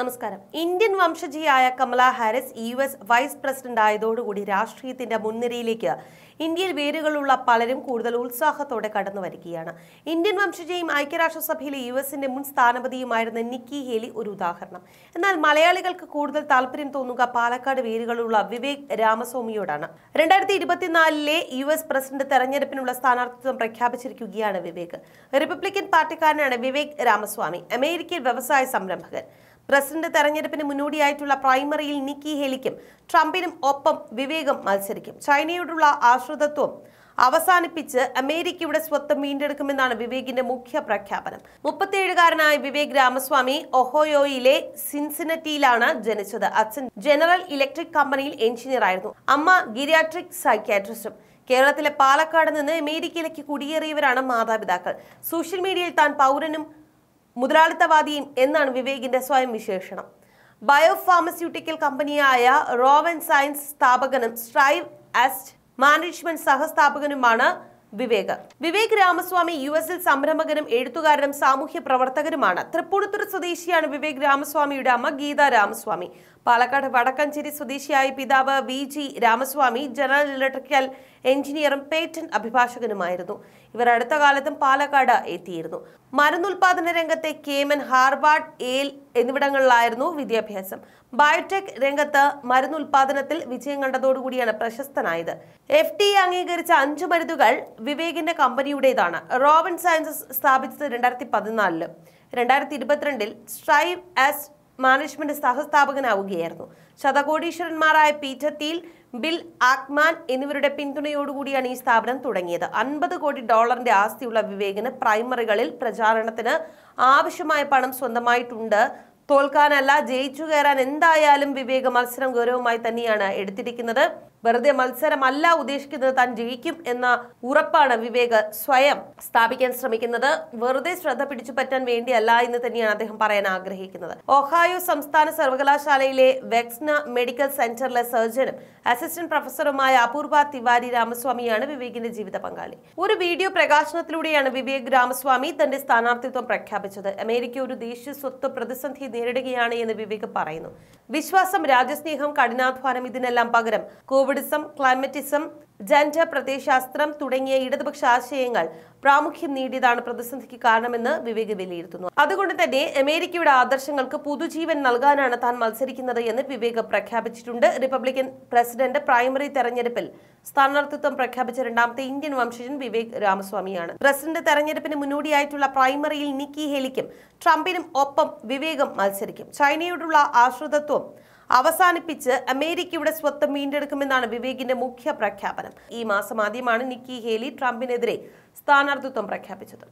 നമസ്കാരം ഇന്ത്യൻ വംശജിയായ Kamala Harris U S vice president ആയതോടുകൂടി രാഷ്ട്രീയത്തിന്റെ മുൻനിരയിലേക്ക് ഇന്ത്യയിൽ വേരുകളുള്ള പലരും കൂടുതൽ ഉത്സാഹത്തോടെ കടന്നു വരികയാണ് ഇന്ത്യൻ വംശജയും ഐക്യരാഷ്ട്രസഭയിലെ യു എസിന്റെ മുൻ സ്ഥാനപതിയുമായിരുന്ന നിക്കി ഹേലി ഒരു ഉദാഹരണം എന്നാൽ മലയാളികൾക്ക് കൂടുതൽ താല്പര്യം തോന്നുക പാലക്കാട് വേരുകളുള്ള വിവേക് രാമസ്വാമിയോടാണ് രണ്ടായിരത്തി ഇരുപത്തിനാലിലെ യു എസ് പ്രസിഡന്റ് തെരഞ്ഞെടുപ്പിനുള്ള സ്ഥാനാർത്ഥിത്വം പ്രഖ്യാപിച്ചിരിക്കുകയാണ് വിവേക് റിപ്പബ്ലിക്കൻ പാർട്ടിക്കാരനാണ് വിവേക് രാമസ്വാമി അമേരിക്കൻ വ്യവസായ സംരംഭകൻ പ്രസിഡന്റ് തെരഞ്ഞെടുപ്പിന് മുന്നോടിയായിട്ടുള്ള പ്രൈമറിയിൽ നിക്കി ഹെലിക്കും ട്രംപിനും ഒപ്പം വിവേകം മത്സരിക്കും ചൈനയോടുള്ള ആശ്രിതത്വം അവസാനിപ്പിച്ച് അമേരിക്കയുടെ സ്വത്ത് വീണ്ടെടുക്കുമെന്നാണ് വിവേകിന്റെ മുഖ്യ പ്രഖ്യാപനം മുപ്പത്തിയേഴുകാരനായ വിവേക് രാമസ്വാമി ഒഹോയോയിലെ സിൻസിനറ്റിയിലാണ് ജനിച്ചത് അച്ഛൻ ജനറൽ ഇലക്ട്രിക് കമ്പനിയിൽ എഞ്ചിനീയർ ആയിരുന്നു അമ്മ ഗിരിയാട്രിക് സൈക്യാട്രിസ്റ്റും കേരളത്തിലെ പാലക്കാട് നിന്ന് അമേരിക്കയിലേക്ക് കുടിയേറിയവരാണ് മാതാപിതാക്കൾ സോഷ്യൽ മീഡിയയിൽ താൻ പൗരനും മുതലാളിത്തവാദിയും എന്നാണ് വിവേകിന്റെ സ്വയം വിശേഷണം ബയോ ഫാർമസ്യൂട്ടിക്കൽ കമ്പനിയായ റോവൻ സയൻസ് സ്ഥാപകനും സ്ട്രൈവ് ആസ്റ്റ് മാനേജ്മെന്റ് സഹസ്ഥാപകനുമാണ് വിവേക് വിവേക് രാമസ്വാമി യു എസിൽ സംരംഭകനും എഴുത്തുകാരനും സാമൂഹ്യ പ്രവർത്തകനുമാണ് തൃപ്പൂണിത്തുറ സ്വദേശിയാണ് വിവേക് രാമസ്വാമിയുടെ അമ്മ ഗീത രാമസ്വാമി പാലക്കാട് വടക്കഞ്ചേരി സ്വദേശിയായ പിതാവ് V G Ramaswamy general electrical എഞ്ചിനീയറും പേറ്റന്റ് അഭിഭാഷകനുമായിരുന്നു ഇവർ അടുത്ത കാലത്തും പാലക്കാട് എത്തിയിരുന്നു മരുന്നുൽപാദന രംഗത്തെ കേമൻ ഹാർവാർഡ് ഏൽ എന്നിവിടങ്ങളിലായിരുന്നു വിദ്യാഭ്യാസം ബയോടെക് രംഗത്ത് മരുന്നുൽപാദനത്തിൽ വിജയം കണ്ടതോടുകൂടിയാണ് പ്രശസ്തനായത് എഫ് ടി അംഗീകരിച്ച അഞ്ചു മരുന്നുകൾ വിവേകിന്റെ കമ്പനിയുടേതാണ് റോബൻ സയൻസസ് സ്ഥാപിച്ചത് രണ്ടായിരത്തി പതിനാലില് രണ്ടായിരത്തി ഇരുപത്തിരണ്ടിൽ സ്ട്രൈവ് ആസ് മാനേജ്മെന്റ് സഹസ്ഥാപകനാവുകയായിരുന്നു ശതകോടീശ്വരന്മാരായ പീറ്റർ തീൽ ബിൽ ആക്മാൻ എന്നിവരുടെ പിന്തുണയോടുകൂടിയാണ് ഈ സ്ഥാപനം തുടങ്ങിയത് അൻപത് കോടി ഡോളറിന്റെ ആസ്തിയുള്ള വിവേകിന് പ്രൈമറികളിൽ പ്രചാരണത്തിന് ആവശ്യമായ പണം സ്വന്തമായിട്ടുണ്ട് തോൽക്കാനല്ല ജയിച്ചു കയറാൻ എന്തായാലും വിവേക മത്സരം ഗൗരവമായി തന്നെയാണ് എടുത്തിരിക്കുന്നത് വെറുതെ മത്സരമല്ല ഉദ്ദേശിക്കുന്നത് താൻ ജയിക്കും എന്ന ഉറപ്പാണ് വിവേക് സ്വയം സ്ഥാപിക്കാൻ ശ്രമിക്കുന്നത് വെറുതെ ശ്രദ്ധ പിടിച്ചു പറ്റാൻ വേണ്ടിയല്ല എന്ന് തന്നെയാണ് അദ്ദേഹം പറയാൻ ആഗ്രഹിക്കുന്നത് ഒഹായോ സംസ്ഥാന സർവകലാശാലയിലെ വെക്സ്ന മെഡിക്കൽ സെന്ററിലെ സർജനും അസിസ്റ്റന്റ് പ്രൊഫസറുമായ അപൂർവ തിവാരി രാമസ്വാമിയാണ് വിവേകിന്റെ ജീവിത പങ്കാളി ഒരു വീഡിയോ പ്രകാശനത്തിലൂടെയാണ് വിവേക് രാമസ്വാമി തന്റെ സ്ഥാനാർത്ഥിത്വം പ്രഖ്യാപിച്ചത് അമേരിക്ക ഒരു ദേശീയ സ്വത്ത് പ്രതിസന്ധി നേരിടുകയാണ് എന്ന് വിവേക് പറയുന്നു വിശ്വാസം രാജ്യസ്നേഹം കഠിനാധ്വാനം ഇതിനെല്ലാം പകരം കോവിഡ് കോവിഡിസം ക്ലൈമറ്റിസം ജെൻഡർ പ്രത്യയശാസ്ത്രം തുടങ്ങിയ ഇടതുപക്ഷ ആശയങ്ങൾ പ്രാമുഖ്യം നേടിയതാണ് പ്രതിസന്ധിക്ക് കാരണമെന്ന് വിവേക് വിലയിരുത്തുന്നു അതുകൊണ്ട് തന്നെ അമേരിക്കയുടെ ആദർശങ്ങൾക്ക് പുതുജീവൻ നൽകാനാണ് താൻ മത്സരിക്കുന്നത് എന്ന് വിവേക് പ്രഖ്യാപിച്ചിട്ടുണ്ട് റിപ്പബ്ലിക്കൻ പ്രസിഡന്റ് പ്രൈമറി തെരഞ്ഞെടുപ്പിൽ സ്ഥാനാർത്ഥിത്വം പ്രഖ്യാപിച്ച രണ്ടാമത്തെ ഇന്ത്യൻ വംശജൻ വിവേക് രാമസ്വാമിയാണ് പ്രസിഡന്റ് തെരഞ്ഞെടുപ്പിന് മുന്നോടിയായിട്ടുള്ള പ്രൈമറിയിൽ നിക്കി ഹെലിക്കും ട്രംപിനും ഒപ്പം വിവേകം മത്സരിക്കും ചൈനയോടുള്ള ആശ്രിതത്വം അവസാനിപ്പിച്ച് അമേരിക്കയുടെ സ്വത്ത് വീണ്ടെടുക്കുമെന്നാണ് വിവേകിന്റെ മുഖ്യ പ്രഖ്യാപനം ഈ മാസം ആദ്യമാണ് നിക്കി ഹേലി ട്രംപിനെതിരെ സ്ഥാനാർത്ഥിത്വം പ്രഖ്യാപിച്ചത്